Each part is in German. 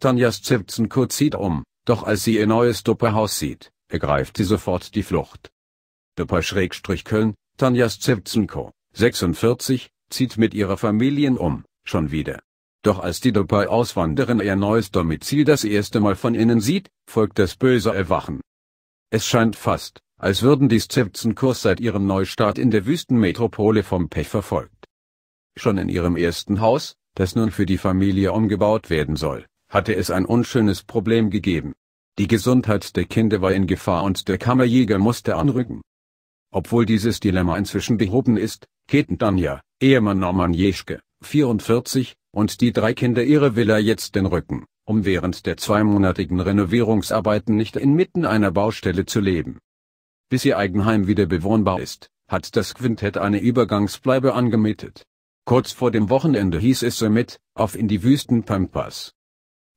Tanja Szewzenko zieht um, doch als sie ihr neues Doppelhaus sieht, ergreift sie sofort die Flucht. Doppel-Köln, Tanja Szewzenko, 46, zieht mit ihrer Familie um, schon wieder. Doch als die Duppe auswanderin ihr neues Domizil das erste Mal von innen sieht, folgt das böse Erwachen. Es scheint fast, als würden die Szewzenkos seit ihrem Neustart in der Wüstenmetropole vom Pech verfolgt. Schon in ihrem ersten Haus, das nun für die Familie umgebaut werden soll, hatte es ein unschönes Problem gegeben. Die Gesundheit der Kinder war in Gefahr und der Kammerjäger musste anrücken. Obwohl dieses Dilemma inzwischen behoben ist, kehrten Danja, Ehemann Norman Jeschke, 44, und die drei Kinder ihre Villa jetzt den Rücken, um während der zweimonatigen Renovierungsarbeiten nicht inmitten einer Baustelle zu leben. Bis ihr Eigenheim wieder bewohnbar ist, hat das Quintett eine Übergangsbleibe angemietet. Kurz vor dem Wochenende hieß es somit, auf in die Wüsten Pampas.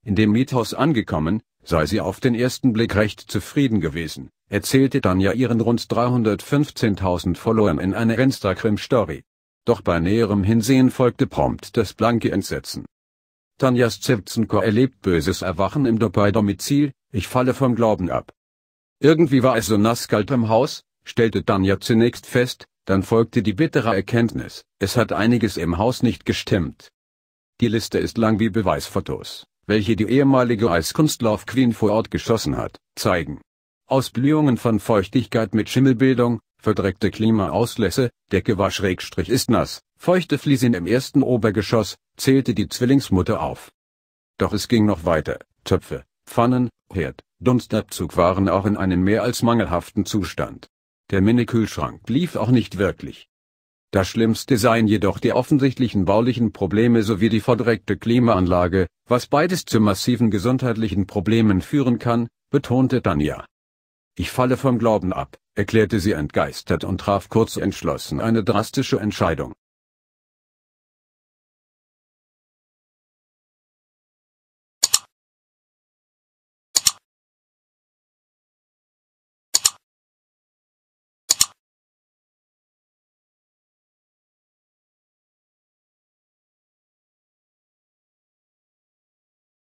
In dem Miethaus angekommen, sei sie auf den ersten Blick recht zufrieden gewesen, erzählte Tanja ihren rund 315.000 Followern in einer Instagram-Story. Doch bei näherem Hinsehen folgte prompt das blanke Entsetzen. Tanja Szewzenko erlebt böses Erwachen im Dubai-Domizil, ich falle vom Glauben ab. Irgendwie war es so nasskalt im Haus, stellte Danja zunächst fest, dann folgte die bittere Erkenntnis, es hat einiges im Haus nicht gestimmt. Die Liste ist lang wie Beweisfotos, welche die ehemalige Eiskunstlauf-Queen vor Ort geschossen hat, zeigen. Ausblühungen von Feuchtigkeit mit Schimmelbildung, verdreckte Klimaauslässe, Decke war schrägstrich ist nass, feuchte Fliesen im ersten Obergeschoss, zählte die Zwillingsmutter auf. Doch es ging noch weiter, Töpfe, Pfannen, Herd, Dunstabzug waren auch in einem mehr als mangelhaften Zustand. Der Minikühlschrank lief auch nicht wirklich. Das Schlimmste seien jedoch die offensichtlichen baulichen Probleme sowie die verdreckte Klimaanlage, was beides zu massiven gesundheitlichen Problemen führen kann, betonte Tanja. Ich falle vom Glauben ab, erklärte sie entgeistert und traf kurz entschlossen eine drastische Entscheidung.